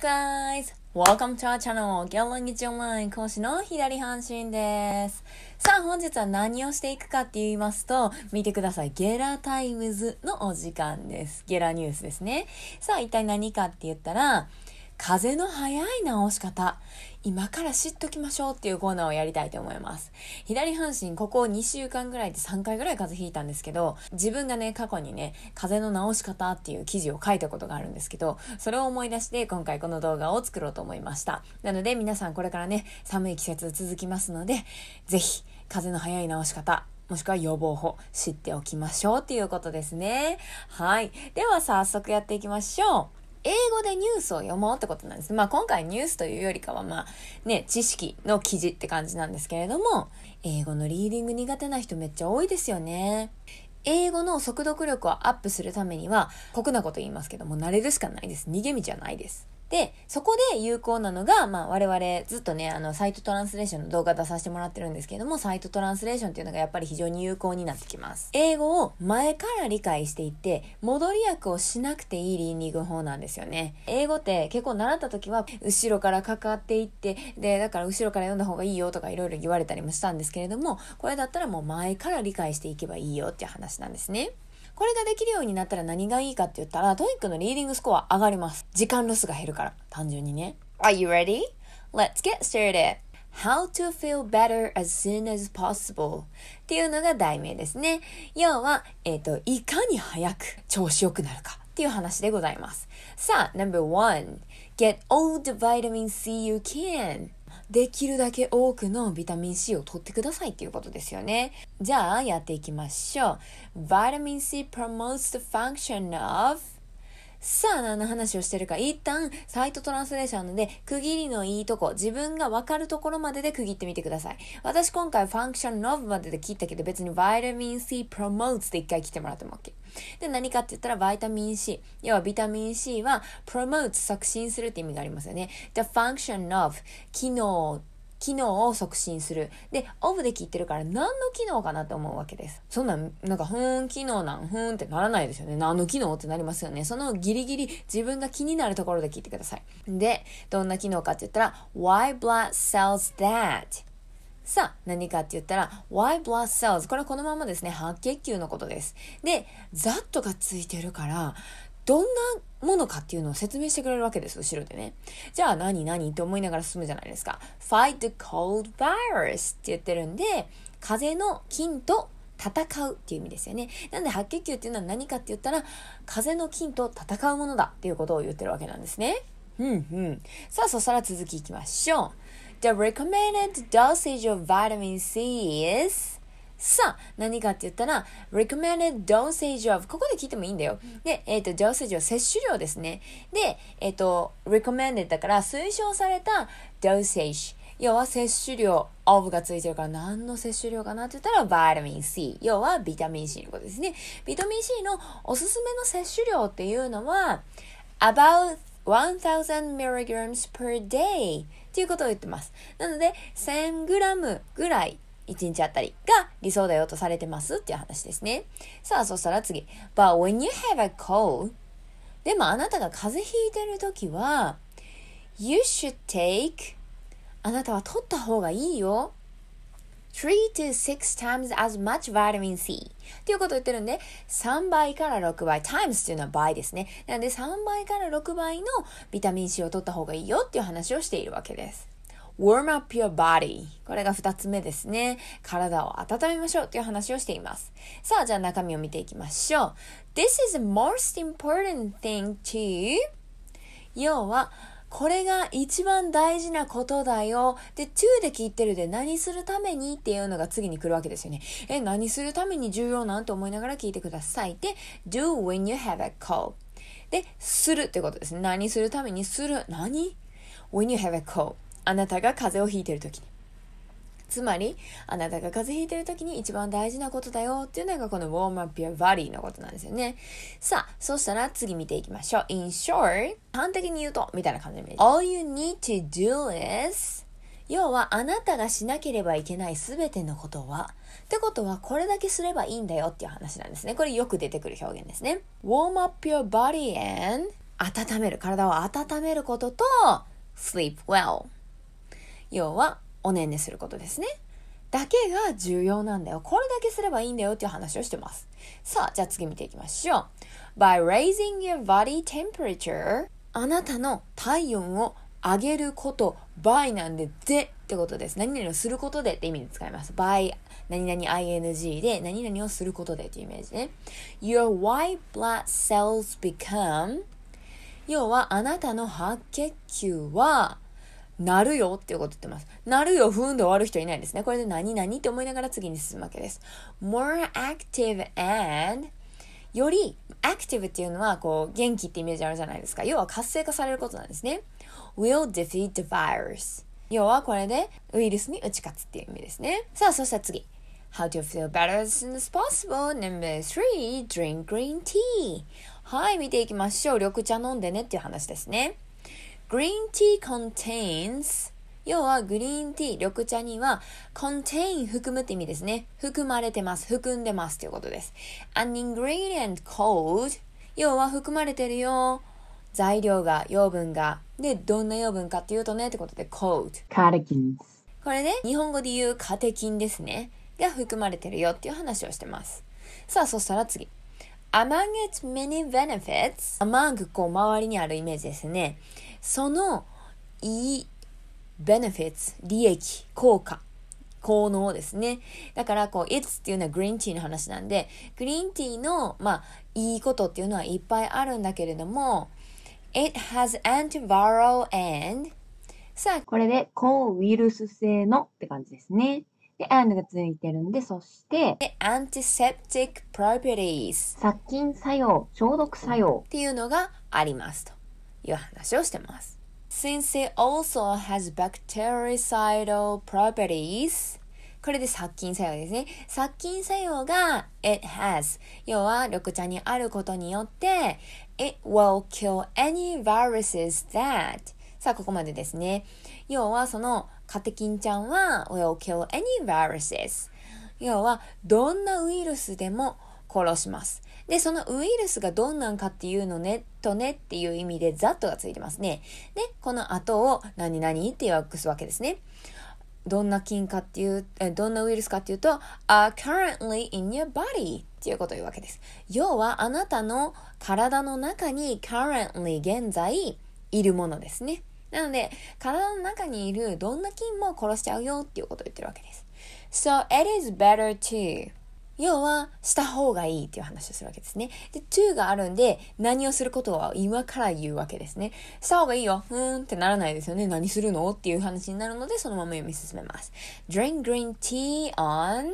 guys! Welcome to our channel! 講師の左半身です。さあ、本日は何をしていくかって言いますと、見てください。ゲラタイムズのお時間です。ゲラニュースですね。さあ、一体何かって言ったら、風の早い直し方。今から知っときましょうっていうコーナーをやりたいと思います。左半身、ここ2週間ぐらいで3回ぐらい風邪ひいたんですけど、自分がね、過去にね、風邪の治し方っていう記事を書いたことがあるんですけど、それを思い出して今回この動画を作ろうと思いました。なので皆さんこれからね、寒い季節続きますので、ぜひ、風邪の早い治し方、もしくは予防法、知っておきましょうっていうことですね。はい。では早速やっていきましょう。英語でニュースを読もうってことなんです。まあ今回ニュースというよりかはまあね、知識の記事って感じなんですけれども、英語のリーディング苦手な人めっちゃ多いですよね。英語の速読力をアップするためには、酷なこと言いますけども、慣れるしかないです。逃げ道はないです。で、そこで有効なのが、まあ我々ずっとね、あの、サイトトランスレーションの動画出させてもらってるんですけれども、サイトトランスレーションっていうのがやっぱり非常に有効になってきます。英語を前から理解していって、戻り役をしなくていいリーニング法なんですよね。英語って結構習った時は、後ろからかかっていって、で、だから後ろから読んだ方がいいよとかいろいろ言われたりもしたんですけれども、これだったらもう前から理解していけばいいよっていう話なんですね。これができるようになったら何がいいかって言ったら、トイックのリーディングスコア上がります。時間ロスが減るから。単純にね。Are you ready?Let's get started!How to feel better as soon as possible っていうのが題名ですね。要は、えっ、ー、と、いかに早く調子良くなるかっていう話でございます。さあ、number one.Get all the vitamin C you can. できるだけ多くのビタミン C を取ってくださいっていうことですよね。じゃあやっていきましょう。Vitamin C promotes the function of さあ、何の話をしてるか。一旦、サイトトランスレーションので、区切りのいいとこ、自分がわかるところまでで区切ってみてください。私今回ファンクションノブまでで切ったけど、別にバイタミン C プロモーツで一回切ってもらっても OK。で、何かって言ったら、バイタミン C。要はビタミン C は、プロモーツ促進するって意味がありますよね。じゃ f ファンクション of 機能機能を促進する。で、オフで聞いてるから何の機能かなって思うわけです。そんなん、なんか、ふーん、機能なん、ふーんってならないですよね。何の機能ってなりますよね。そのギリギリ自分が気になるところで聞いてください。で、どんな機能かって言ったら、why blood cells that? さあ、何かって言ったら、w h y blood cells。これはこのままですね、白血球のことです。で、that がついてるから、どんなものかっていうのを説明してくれるわけです、後ろでね。じゃあ何何って思いながら進むじゃないですか。fight the cold virus って言ってるんで、風の菌と戦うっていう意味ですよね。なんで白血球っていうのは何かって言ったら、風の菌と戦うものだっていうことを言ってるわけなんですね。うんうん。さあ、そしたら続きいきましょう。The recommended dosage of vitamin C is さあ、何かって言ったら、recommended dosage of ここで聞いてもいいんだよ。で、えっ、ー、と、dosage は摂取量ですね。で、えっ、ー、と、recommended だから推奨された dosage。要は摂取量、of がついてるから何の摂取量かなって言ったらバイタミン C。要はビタミン C のことですね。ビタミン C のおすすめの摂取量っていうのは、about 1000 mg per day っていうことを言ってます。なので、1000g ぐらい1日あたりが理想だよとされてますっていう話ですね。さあ、そしたら次。But when you have a cold, でもあなたが風邪ひいてるときは、You should take あなたは取った方がいいよ。3 to 6 times as much vitamin C ていうことを言ってるんで、3倍から6倍、times というのは倍ですね。なので3倍から6倍のビタミン C を取った方がいいよっていう話をしているわけです。warm up your body。これが2つ目ですね。体を温めましょうという話をしています。さあ、じゃあ中身を見ていきましょう。This is the most important thing to 要は、これが一番大事なことだよ。で、to で聞いてるで何するためにっていうのが次に来るわけですよね。え、何するために重要なんて思いながら聞いてください。で、do when you have a call。で、するってことですね。何するためにする。何 ?when you have a call。あなたが風邪をひいてる時に。つまり、あなたが風邪ひいてる時に一番大事なことだよっていうのがこの warm up your body のことなんですよね。さあ、そしたら次見ていきましょう。in short, 端的に言うと、みたいな感じで。all you need to do is 要はあなたがしなければいけない全てのことはってことはこれだけすればいいんだよっていう話なんですねこれよく出てくる表現ですね warm up your body and 温める体を温めることと sleep well 要はおねんねすることですね。だけが重要なんだよ。これだけすればいいんだよっていう話をしてます。さあ、じゃあ次見ていきましょう。By raising your body temperature あなたの体温を上げること by なんででってことです。何々をすることでって意味で使います。by 何々 ing で何々をすることでっていうイメージね。Your white blood cells become 要はあなたの白血球はなるよっていうこと言ってます。なるよ、ふーんで終わる人いないですね。これで何々って思いながら次に進むわけです。more active and よりアクティブっていうのはこう元気ってイメージあるじゃないですか。要は活性化されることなんですね。will defeat the virus 要はこれでウイルスに打ち勝つっていう意味ですね。さあ、そしたら次。How to feel better as soon as possible. Number 3, drink green tea. はい、見ていきましょう。緑茶飲んでねっていう話ですね。Green tea contains 要はグリーンティー、緑茶には contain 含むって意味ですね。含まれてます。含んでますということです。an ingredient called 要は含まれてるよ。材料が、養分が。で、どんな養分かっていうとね、ってことで called。カテキンこれね、日本語で言うカテキンですね。が含まれてるよっていう話をしてます。さあ、そしたら次。among its many benefits among こう周りにあるイメージですね。そのいい benefits 利益効果効能ですね。だから、こう、it's っていうのはグリーンティーの話なんで、グリーンティーの、まあ、いいことっていうのはいっぱいあるんだけれども、it has antiviral and さあ、これで抗ウイルス性のって感じですね。で、and がついてるんで、そして、antiseptic properties 殺菌作用、消毒作用っていうのがありますと。いう話をしてます。Since it also has bactericidal properties これで殺菌作用ですね。殺菌作用が it has 要は緑茶にあることによって it will kill any viruses that さあここまでですね。要はそのカテキンちゃんは will kill any viruses 要はどんなウイルスでも殺します。で、そのウイルスがどんなんかっていうのね、とねっていう意味でザッとがついてますね。で、この後を何々って訳すわけですね。どんな菌かっていう、どんなウイルスかっていうと、are currently in your body っていうことを言うわけです。要はあなたの体の中に currently 現在いるものですね。なので、体の中にいるどんな菌も殺しちゃうよっていうことを言ってるわけです。So it is better to 要はした方がいいっていう話をするわけですね。で、to があるんで何をすることは今から言うわけですね。した方がいいよ。うーんってならないですよね。何するのっていう話になるのでそのまま読み進めます。Drink green tea on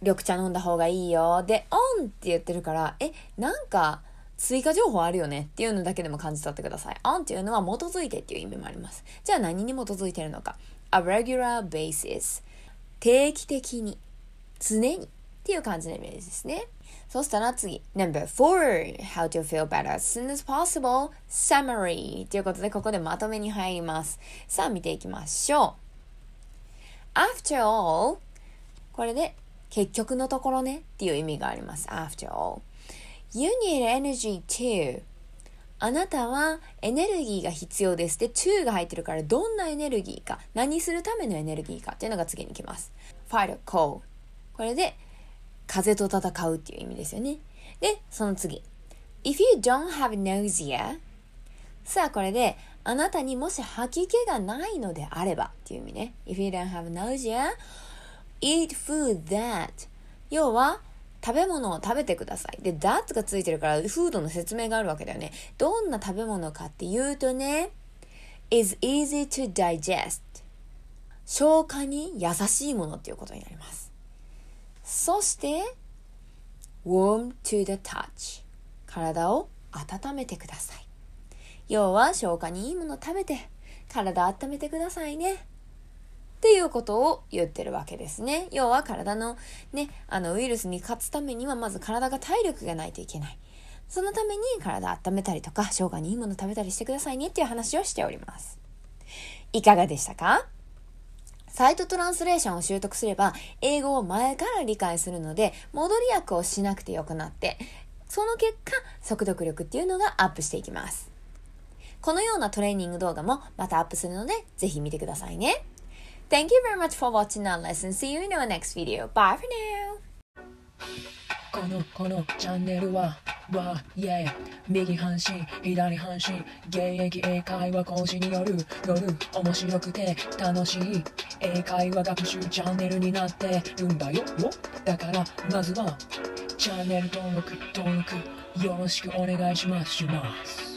緑茶飲んだ方がいいよ。で、on って言ってるから、え、なんか追加情報あるよねっていうのだけでも感じ取ってください。on っていうのは基づいてっていう意味もあります。じゃあ何に基づいてるのか。a regular basis 定期的に常にっていう感じのイメージですね。そしたら次、number four, how to feel better as soon as possible, summary ということで、ここでまとめに入ります。さあ、見ていきましょう。after all これで結局のところねっていう意味があります。after all you need energy too あなたはエネルギーが必要です。で、to が入ってるから、どんなエネルギーか、何するためのエネルギーかっていうのが次に来ます。fight a cold これで、風と戦うっていう意味ですよね。で、その次。If you don't have nausea さあ、これで、あなたにもし吐き気がないのであればっていう意味ね。If you don't have nausea, eat food that 要は、食べ物を食べてください。で、that がついてるから、フードの説明があるわけだよね。どんな食べ物かっていうとね、is easy to digest 消化に優しいものっていうことになります。そして warm to the touch 体を温めてください要は消化にいいもの食べて体温めてくださいねっていうことを言ってるわけですね要は体のねあのウイルスに勝つためにはまず体が体力がないといけないそのために体温めたりとか消化にいいもの食べたりしてくださいねっていう話をしておりますいかがでしたかサイトトランスレーションを習得すれば、英語を前から理解するので、戻り役をしなくてよくなって、その結果、速読力っていうのがアップしていきます。このようなトレーニング動画もまたアップするので、ぜひ見てくださいね。Thank you very much for watching our lesson. See you in our next video. Bye for now! このこのチャンネルはわ y い a 右半身左半身現役英会話講師による夜面白くて楽しい英会話学習チャンネルになってるんだよよだからまずはチャンネル登録登録よろしくお願いしますします